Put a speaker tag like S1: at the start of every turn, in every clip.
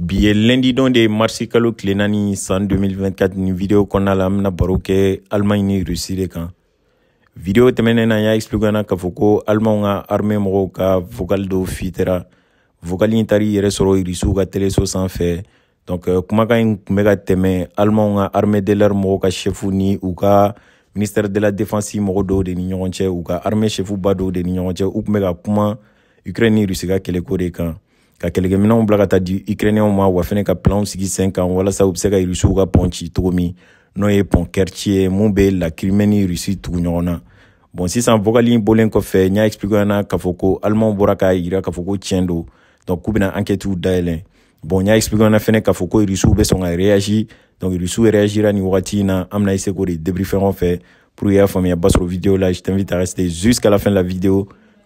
S1: bi ye lɛndi dɔn de marisi kalo tile naani san 2024 ni video kɔnɔna la an bena baro kɛ alemaɲi ni rusi de kan video tɛmɛnɛ na y'a explikana k'a fɔ ko alemaw ka arme mɔgɔw ka vokali dɔw fitɛra vokali ɲi tari yɛrɛ sɔrɔ irisiw ka teleso san fɛ donc kumakan euh, ɲi kun bɛ ka tɛmɛ alemaw ka arme de lɛr mɔgɔw ka shefu ni u ka ministɛrɛ de la défensi mɔgɔ dɔw de ni ɲɔgɔn cɛ u ka arme shefu ba dɔw de ni ɲɔgɔn cɛ u kun bɛ ka kuma ukraine ni rusi ka kɛlɛko de kan ka kɛlɛkɛminɛw bila ka taa di ukrainiyɛnw ma wa fɛnɛ ka planw sigi sen kan walasa u be se ka rusiw ka pɔn ci n'o ye pɔn la crimeni ni rusi tugu ɲɔgɔn na bon sisan vokali bolen kɔfɛ n y'a expliqueana k'a fɔ ko alimanw bɔra k'a yira k'a fɔ donc k'u bena ankɛtiw dayɛlɛ bon n y'a expliqueana fɛnɛ k'a fɔ ko rusiw be sɔn ka réagi donc rusiw e réagira ni wagati na an bena ese k'o de debri fɛngɛw fɛ pour y'a faamuya basɔrɔ vidéo la je t'invite à rester jusqu'à la fin de la vidéo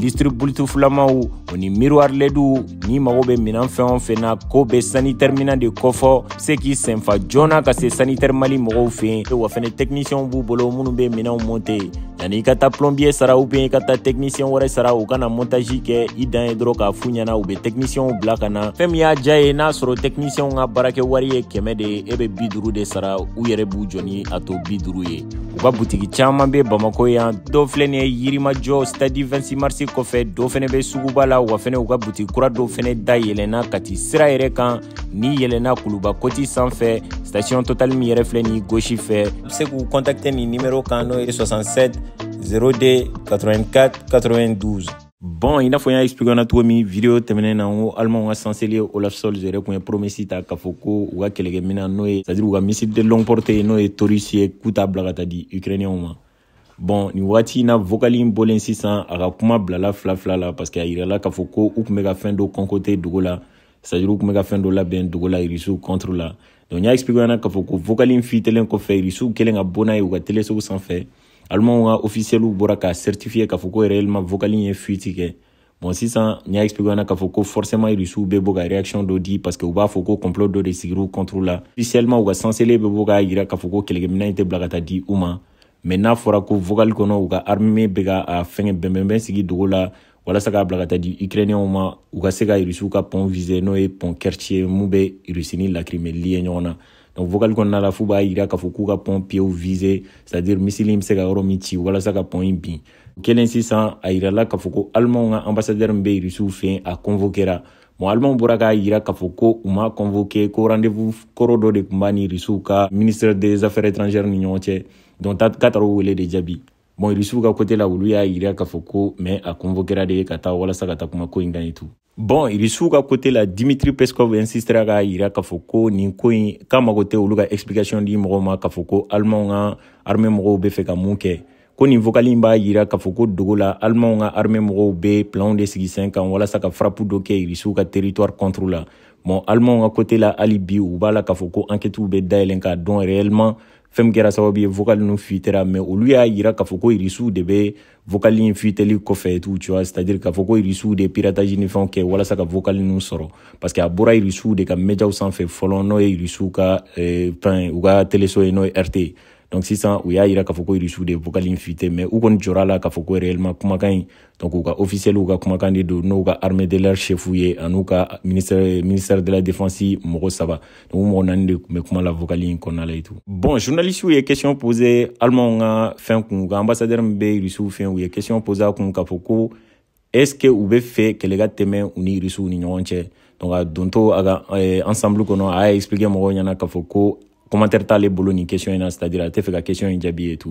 S1: lisitiri bulutu filamaw o ni miruwari lɛduw n'i mago bɛ minan fɛn o fɛn na ko bɛ sanitɛri minan de kɔfɔ se k'i senfa joona ka se sanitɛri mali mɔgɔw fen e wa fɛnɛ tɛkinisiyɛnw b'u bolo minw be minanw monte yani i ka ta plɔnbiye sara u ben i ka ta tɛkinisiyɛn wɛrɛ sara u kana montaji kɛ i dan ye dɔrɔn k'a fu ɲɛna u be tɛkinisiyɛnw bila ka na fɛɛn min y'a ja ye n'a sɔrɔ tɛkinisiyɛnw ka baarakɛ wari ye kɛmɛ de e be bi duru de sara u yɛrɛ b'u jɔni a to bi duru ye u ka butigi caaman be bamako yan dɔ filɛ ni ye yirimajɔ stadi 26 marsi wagati kɔfɛ dɔ fɛnɛ bɛ suguba la wa fɛnɛ u ka kura dɔw fɛnɛ da yɛlɛnna ka ni yɛlɛnna kuluba koti sanfɛ station total min yɛrɛ filɛ ni gosi fɛ se k'u ni nimero kan n'o ye 67 02 84 92 bon i n'a fɔ n y'a expliqué cogo min video tɛmɛnɛ na o ko alimanw ka sanseli olaf sols yɛrɛ kun ye promesi ta k'a fɔ ko u ka à u ka de longue portée n'o ye torus ye k'u t'a bila ka di bɔn nin wagati na vokali n bɔlen sisan a ka kuma bilala fila fila la parsek a yirala k'a fɔ ko u kun be ka fɛn dɔ kɔnkote dogo la sadiri u kun be ka fɛn dɔ labɛn dogo la irisiw kɔntre la donc n y'a expliqueana k'a fɔ ko vokali fi telen kɔfɛ irisiw kelen ka bon n'a ye u ka telesew san fɛ alimanw ka ofisiyɛliw bɔra k'a certifiye k'a fɔ ko réellement vokali ye fuiti kɛ bon sisan n y'a expliqueana k'a fɔ ko forcément irisiw be bɔ ka réaction dɔ di parseke u b'a fɔ ko complot dɔ de sigiriw kɔntre la ofisiyɛlɛma u ka sansele be bɔ k'a yira k'a fɔ ko kɛlɛkɛmina ye tɛ bila ka taa di u ma mɛ n'a fɔra ko vogali kɔnɔ u ka armée bɛ ka a fɛngɛ bɛnbɛnbɛn sigi dogo la walasa k'a bila ka taa di ukrainiɛnw ma u ka se ka rusiw ka pont vise n'o ye pont kertier mun bɛ rusi ni lakirime liye ɲɔgɔn na donc vogali kɔnɔna la fuu b'a yira k'a fɔ k'u ka pont piyew vise c'est à dire misili be se ka yɔrɔ min ci walasa ka pont yi bin kelen sisan a yirala k'a fɔ ko alimanw ka ambassadɛr min be rusiw fen a convokera bon alimanw bɔra k'a yira k'a fɔ ko u ma convoke ko rendez-vous kɔrɔ dɔ de tun b'a ni risiw ka ministère des affaires étrangères ni ɲɔgɔn cɛ donc kataro wele de jaabi bon risiw ka kote la olu y'a yira k'a fɔ ko mais a convokera de ka taa walasa ka taa kuma ko yi kan ye tu bon irisiw ka kote la dimitri peskov insistera k'a yira k'a fɔ ko nin ko yi k'a mago tɛ olu ka explication di mɔgɔw ma k'a fɔ ko alimanw ka armɛ mɔgɔw be fɛ ka mun kɛ ko nin vokali b'a yira k'a fɔ ko dogo la alimanw ka arme mɔgɔw be planw de sigi sen kan walasa ka frapu dɔ kɛ irisiw ka territoire contre la mɔn alimanw ka kote la hali bi u b'a la k'a fɔ ko ankɛtiw be dayɛlɛn k'a dɔn réellement fɛn kɛra sababu ye vokali nu fuitera mais olu y'a yira k'a fɔ ko irisiw de be vokali in fuiteli kɔfɛ tu vois c'est à dire k'a fɔ ko irisiw de piratage ni fɛnw kɛ walasa ka vokali nu sɔrɔ parce que a bɔra irisiw de ka mɛjaw sanfɛ fɔlɔ n'o ye irisiw ka eh, fɛn u ka teleso ye n'o ye rt donc sisan u y'a yira k'a fɔ ko irisiw de vocal in fite mais u kɔni jɔra la k'a fɔ ko réellement kumakan ɲi donc u ka officiɛlw ka kumakan de don n'u ka armée de leur chef ye an'u ka ministère de la défense mɔgɔ saba donc u mɔgɔ nani de kun bɛ kuma la vocal in kɔnna la itu bon journalistiw ye question posé alemaw ka fɛn kun u ka ambassadɛr min be irisiw fɛ u ye question posé a kun k'a fɔ ko est ce que u be fɛ kɛlɛ ka tɛmɛ u ni irisiw ni ɲɔgɔn cɛ donc a donto a ka ensemble kɔnɔ a y'a expliqué mɔgɔw ɲɛna k'a fɔ ko commentaire t'ale bolo nin question in na c'est à dire a tɛ fɛ ka question in jaabi ye tu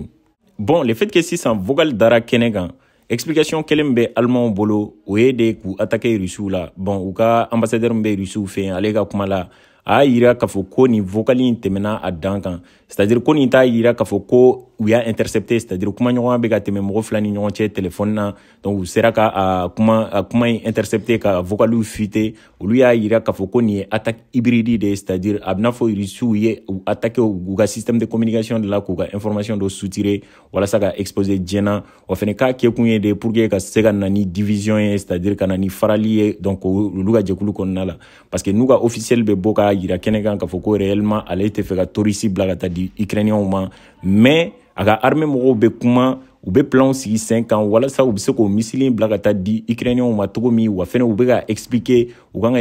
S1: bon le fait que sisan vocal dara kɛnɛ kan explication kelen bɛ alimanw bolo o ye de k'u atake rusiw la bon u ka ambassadɛr min bɛ rusiw fɛ yen ale ka kuma la a y'a yira k'a fɔ ko nin vokali in tɛmɛna a dan kan c'est à dire ko nin t'a yira k'a fɔ ko u y'a hein. intercepté c'est à dire kumaɲɔgɔnya bɛ ka tɛmɛ mɔgɔ fila ni ɲɔgɔn cɛ telefɔni na donc u sera ka a kuma a kuma in intercepté ka vocaliw fuité olu y'a yira k'a fɔ ko nin ye attaque hybride de c'est à dire a bɛ n'a fɔ rusiw ye u attaqué u ka système de communication de la k'u ka information dɔ soutirer walasa ka exposé diɲɛ na o fana k'a kɛkun ye de pour que ka se ka na ni division ye c'est à dire ka na ni farali ye donc olu ka jɛkulu kɔnɔna la parce que n'u ka officiel bɛ bɔ k'a yira kɛnɛ kan k'a fɔ ko réellement ale tɛ fɛ ka torisi bila ka taa di ma mais aga arme armée mɔgɔw bɛ kuma u bɛ planw sigi sen kan walasa u bɛ se k'o misili bila ka taa di ukrainienw ma cogo min wa fɛnɛ u bɛ ka expliquer u kan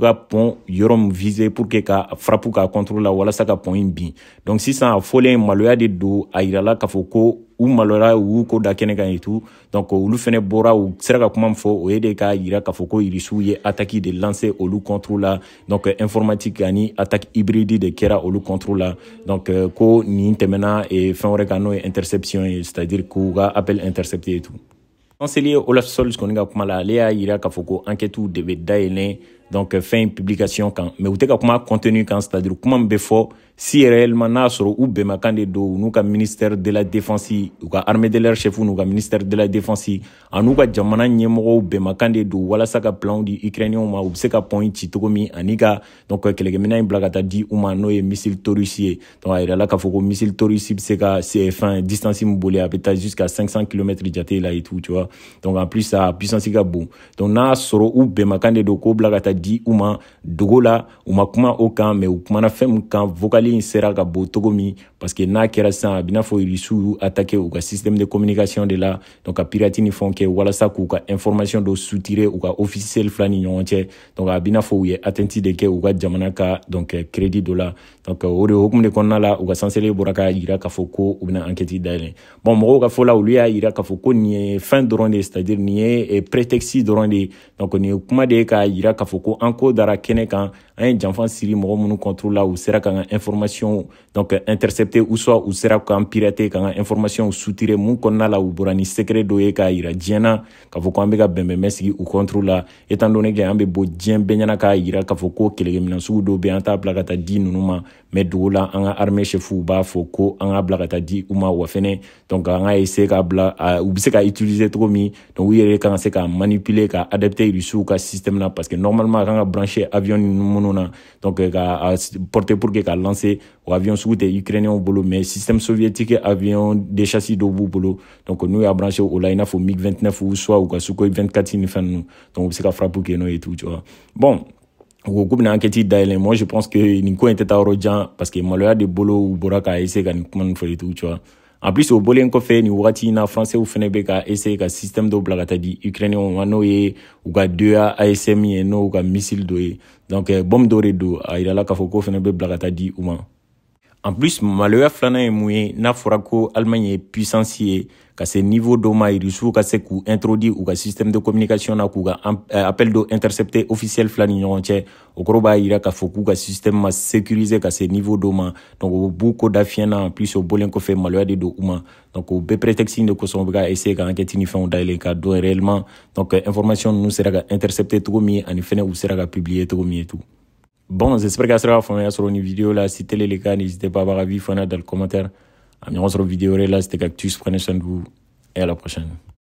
S1: ka pont yɔrɔ pour que ka frappe ka contrôle la walasa ka pont in donc sisan a fɔlen maloya de don a yirala k'a u maloyara u y'u ko da kɛnɛ kan etu donc olu fɛnɛ bɔra u sera ka kuma min fɔ o ye de k'a yira k'a fɔ ko irisiw ye ataki de lanse olu contre la donc informatique ani attaque hybride de kɛra olu contre la donc euh, ko nin tɛmɛna fɛn wɛrɛ kan n'o ye interception ye c'est à dire k'u ka appel intercepté etu kanseliye olaf sols kɔni ka kuma la ale y'a yira k'a fɔ ko ankɛtiw de bɛ dayɛlɛ donc euh, fin publication quand mais u tɛ ka contenu quand c'est à dire comment befo si réellement n'a sur ou bɛnbakan ma don ou nous ka ministère de la défense ou ka armée de l'air chef nous ka ministère de la défense en nous ka jamana ɲɛmɔgɔw ou de ma walasa ka planw di ukrainiens ma u ou se ka pont ci donc kɛlɛkɛminɛn in bila ka taa di ou ma euh, n'o missile torus donc a la k'a faut que missile torus c'est fin distance min à a jusqu'à 500 km jate là et tout tu vois donc en plus ça puissance ka bon donc n'a sur ou be ma don k'o blague di u ma dogo la u ma kuma o kan mɛ u kumana fɛn min kan vokali in sera ka bo n'a kɛra sisan a bena fɔ atake u ka système de communication de la donc ka pirati ni fɛnw kɛ walasa k'u ka information do sutire u ka officiel fila ni ɲɔgɔn donc a bena fɔ u ye de kɛ ka jamana ka donc euh, crédit do la donc euh, o de hokumu de kɔnɔna la u ka sansele bɔra k'a yira k'a fɔ ko bon mɔgɔw ka fɔ la olu y'a yira k'a fɔ ko nin ye fɛn c'est à dire ni ye euh, prétexte dɔrɔn de donc ni ye kuma de k'a yira k'a ko an ko dara kɛnɛ kan an ye janfa siri mɔgɔ minnu kɔntro sera ka ka donc intercepte ou soit ou sera k'an pirate ka ka informasiɔnw sutire mun kɔnɔna la u bɔra ni sekere dɔ ye k'a yira diɲɛ k'a fɔ ko an be ka bɛnbɛnbɛ la étant donné que an be bɔ diɲɛ bɛɛ ɲɛna k'a yira k'a fɔ ko kelekeminasugu dɔ be an t'a bila ka ma mais dugu la an ka arme shɛfuw b'a fɔ ko an ka bila ka ma wa donc on a essayé k'a bila u be utiliser trop mis donc u yɛrɛ kan ka manipuler ka manipule ka système là parce que normalement a branché avion ni donc porte pour que ka lancer ou avion sugu tɛ au bolo mais système soviétique avion des châssis de b'u bolo donc on a branché au la i n'a mig 29 ou soit ou ka 24 donc on be se ka frappe et tout bon au coup bɛna enquête moi je pense que Nico était in parce que maloya de bolo ou boraka a essayer ka nin kuma tout tu vois en plus au bɔlen kɔfɛ fait nous voici na français ou bɛ ka essayer ka système de bila ka taa di ukrainiens on n'o ou u ka deux ASM ye n'o ka missile dɔ donc euh, bombe dɔ de ah, a la k'a fɔ k'o fɛnɛ bɛ bila ka di ma en plus Maloua filanan est mun n'a fɔra ko alemaɲe ye puissansi ka se niveau dɔ ma irisiw ka se système de communication na euh, appel d'intercepter intercepté officiel fila entier, ɲɔgɔn gros o kɔrɔ a système ma sécurisé, ka se niveau d'Oma, donc beaucoup b'u en plus au bolen fait maloya de documents. donc au bɛɛ de kosɔn u bɛ ka essaye une enquête ni fɛnw dayɛlɛ réellement donc euh, information nous sera ka intercepté au min en fɛnɛ ou sera ka tout au min tout. Bon, j'espère que ça sera fun. sur une vidéo là. Si tel est le cas, n'hésitez pas à avoir avis, dans les commentaires. À bientôt sur une vidéo là. C'était Cactus. Prenez soin de vous et à la prochaine.